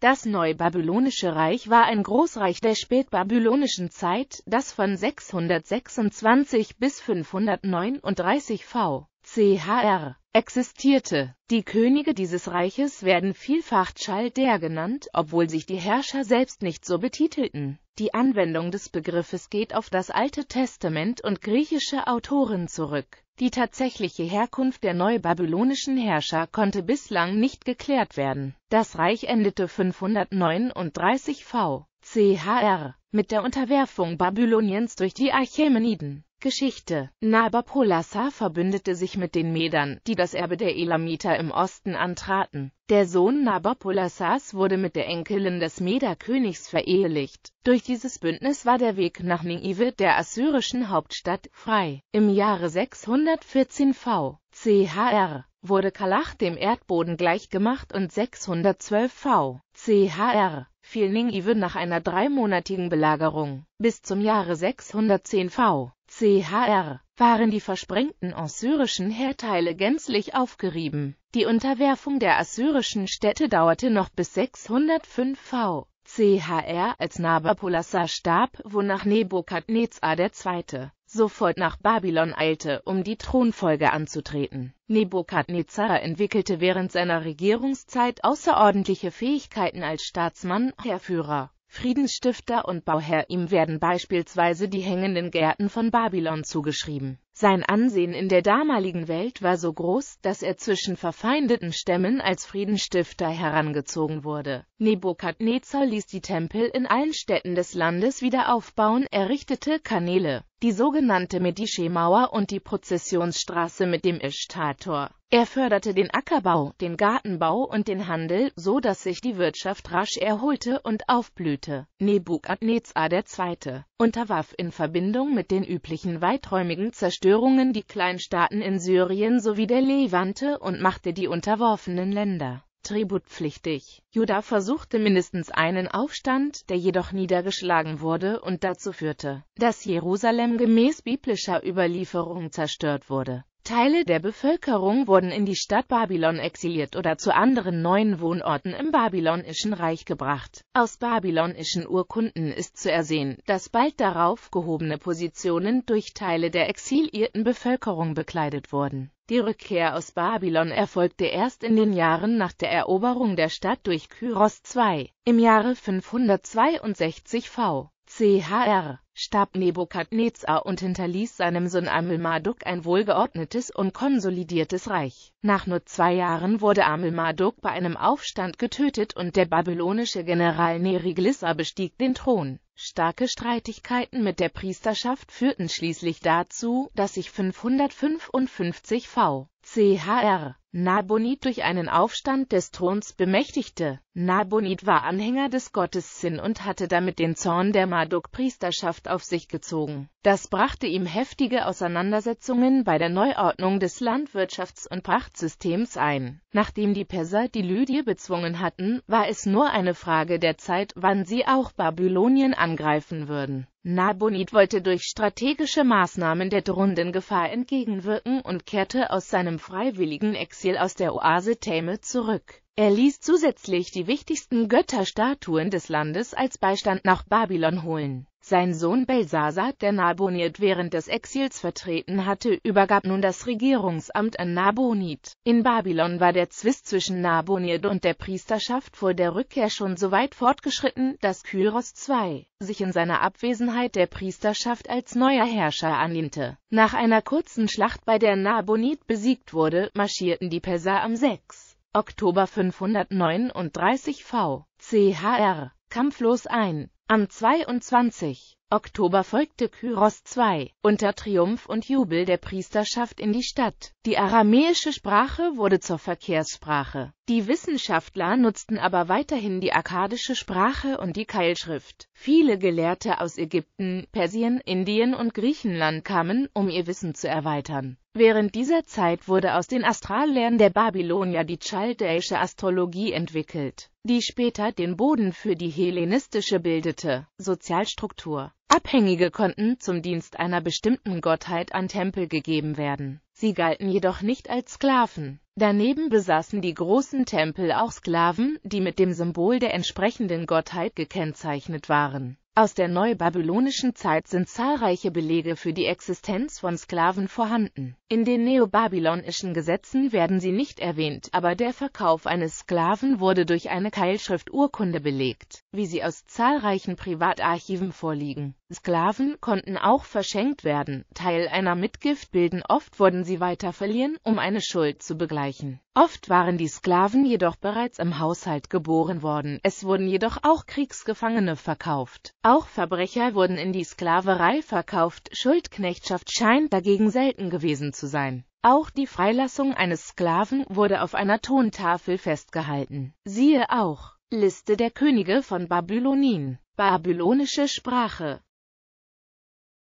Das Neubabylonische Reich war ein Großreich der spätbabylonischen Zeit, das von 626 bis 539 v. chr existierte. Die Könige dieses Reiches werden vielfach Chaldeer genannt, obwohl sich die Herrscher selbst nicht so betitelten. Die Anwendung des Begriffes geht auf das Alte Testament und griechische Autoren zurück. Die tatsächliche Herkunft der neubabylonischen Herrscher konnte bislang nicht geklärt werden. Das Reich endete 539 v. CHR mit der Unterwerfung Babyloniens durch die Achämeniden. Geschichte. Nabopolassar verbündete sich mit den Medern, die das Erbe der Elamiter im Osten antraten. Der Sohn Nabopolassars wurde mit der Enkelin des Mederkönigs verehelicht. Durch dieses Bündnis war der Weg nach Ninive, der assyrischen Hauptstadt, frei. Im Jahre 614 v. chr. wurde Kalach dem Erdboden gleichgemacht und 612 v. chr fiel Ningive nach einer dreimonatigen Belagerung. Bis zum Jahre 610 v. CHR, waren die versprengten assyrischen Heerteile gänzlich aufgerieben. Die Unterwerfung der assyrischen Städte dauerte noch bis 605 v. CHR, als Nabopolassar starb, wonach Nebukadnezar II. sofort nach Babylon eilte, um die Thronfolge anzutreten. Nebukadnezar entwickelte während seiner Regierungszeit außerordentliche Fähigkeiten als Staatsmann, Heerführer Friedensstifter und Bauherr ihm werden beispielsweise die hängenden Gärten von Babylon zugeschrieben. Sein Ansehen in der damaligen Welt war so groß, dass er zwischen verfeindeten Stämmen als Friedensstifter herangezogen wurde. Nebukadnezar ließ die Tempel in allen Städten des Landes wieder aufbauen, errichtete Kanäle die sogenannte Medici-Mauer und die Prozessionsstraße mit dem Ischtar-Tor. Er förderte den Ackerbau, den Gartenbau und den Handel, so dass sich die Wirtschaft rasch erholte und aufblühte. Nebukadnezar II. unterwarf in Verbindung mit den üblichen weiträumigen Zerstörungen die Kleinstaaten in Syrien sowie der Levante und machte die unterworfenen Länder tributpflichtig. Judah versuchte mindestens einen Aufstand, der jedoch niedergeschlagen wurde und dazu führte, dass Jerusalem gemäß biblischer Überlieferung zerstört wurde. Teile der Bevölkerung wurden in die Stadt Babylon exiliert oder zu anderen neuen Wohnorten im babylonischen Reich gebracht. Aus babylonischen Urkunden ist zu ersehen, dass bald darauf gehobene Positionen durch Teile der exilierten Bevölkerung bekleidet wurden. Die Rückkehr aus Babylon erfolgte erst in den Jahren nach der Eroberung der Stadt durch Kyros II im Jahre 562 v. Chr. starb Nebukadnezar und hinterließ seinem Sohn Amelmaduk ein wohlgeordnetes und konsolidiertes Reich. Nach nur zwei Jahren wurde Amelmaduk bei einem Aufstand getötet und der babylonische General Neriglissa bestieg den Thron. Starke Streitigkeiten mit der Priesterschaft führten schließlich dazu, dass sich 555 v chr. Nabonid durch einen Aufstand des Throns bemächtigte. Nabonid war Anhänger des Gottes Sin und hatte damit den Zorn der Marduk-Priesterschaft auf sich gezogen. Das brachte ihm heftige Auseinandersetzungen bei der Neuordnung des Landwirtschafts- und Prachtsystems ein. Nachdem die Perser die Lydie bezwungen hatten, war es nur eine Frage der Zeit, wann sie auch Babylonien angreifen würden. Nabonid wollte durch strategische Maßnahmen der drohenden Gefahr entgegenwirken und kehrte aus seinem freiwilligen Exil aus der Oase Tame zurück. Er ließ zusätzlich die wichtigsten Götterstatuen des Landes als Beistand nach Babylon holen. Sein Sohn Belsasa, der Nabonid während des Exils vertreten hatte, übergab nun das Regierungsamt an Nabonid. In Babylon war der Zwist zwischen Nabonid und der Priesterschaft vor der Rückkehr schon so weit fortgeschritten, dass Kyros II sich in seiner Abwesenheit der Priesterschaft als neuer Herrscher anlehnte. Nach einer kurzen Schlacht, bei der Nabonid besiegt wurde, marschierten die Perser am 6. Oktober 539 v. chr. kampflos ein. Am 22. Oktober folgte Kyros II, unter Triumph und Jubel der Priesterschaft in die Stadt. Die aramäische Sprache wurde zur Verkehrssprache. Die Wissenschaftler nutzten aber weiterhin die akkadische Sprache und die Keilschrift. Viele Gelehrte aus Ägypten, Persien, Indien und Griechenland kamen, um ihr Wissen zu erweitern. Während dieser Zeit wurde aus den Astrallehren der Babylonier die chaldäische Astrologie entwickelt, die später den Boden für die hellenistische bildete. Sozialstruktur Abhängige konnten zum Dienst einer bestimmten Gottheit an Tempel gegeben werden. Sie galten jedoch nicht als Sklaven. Daneben besaßen die großen Tempel auch Sklaven, die mit dem Symbol der entsprechenden Gottheit gekennzeichnet waren aus der neubabylonischen Zeit sind zahlreiche Belege für die Existenz von Sklaven vorhanden. In den neobabylonischen Gesetzen werden sie nicht erwähnt, aber der Verkauf eines Sklaven wurde durch eine Keilschrifturkunde belegt, wie sie aus zahlreichen Privatarchiven vorliegen. Sklaven konnten auch verschenkt werden, Teil einer Mitgift bilden, oft wurden sie weiter verlieren, um eine Schuld zu begleichen. Oft waren die Sklaven jedoch bereits im Haushalt geboren worden, es wurden jedoch auch Kriegsgefangene verkauft. Auch Verbrecher wurden in die Sklaverei verkauft, Schuldknechtschaft scheint dagegen selten gewesen zu sein. Auch die Freilassung eines Sklaven wurde auf einer Tontafel festgehalten. Siehe auch Liste der Könige von Babylonien Babylonische Sprache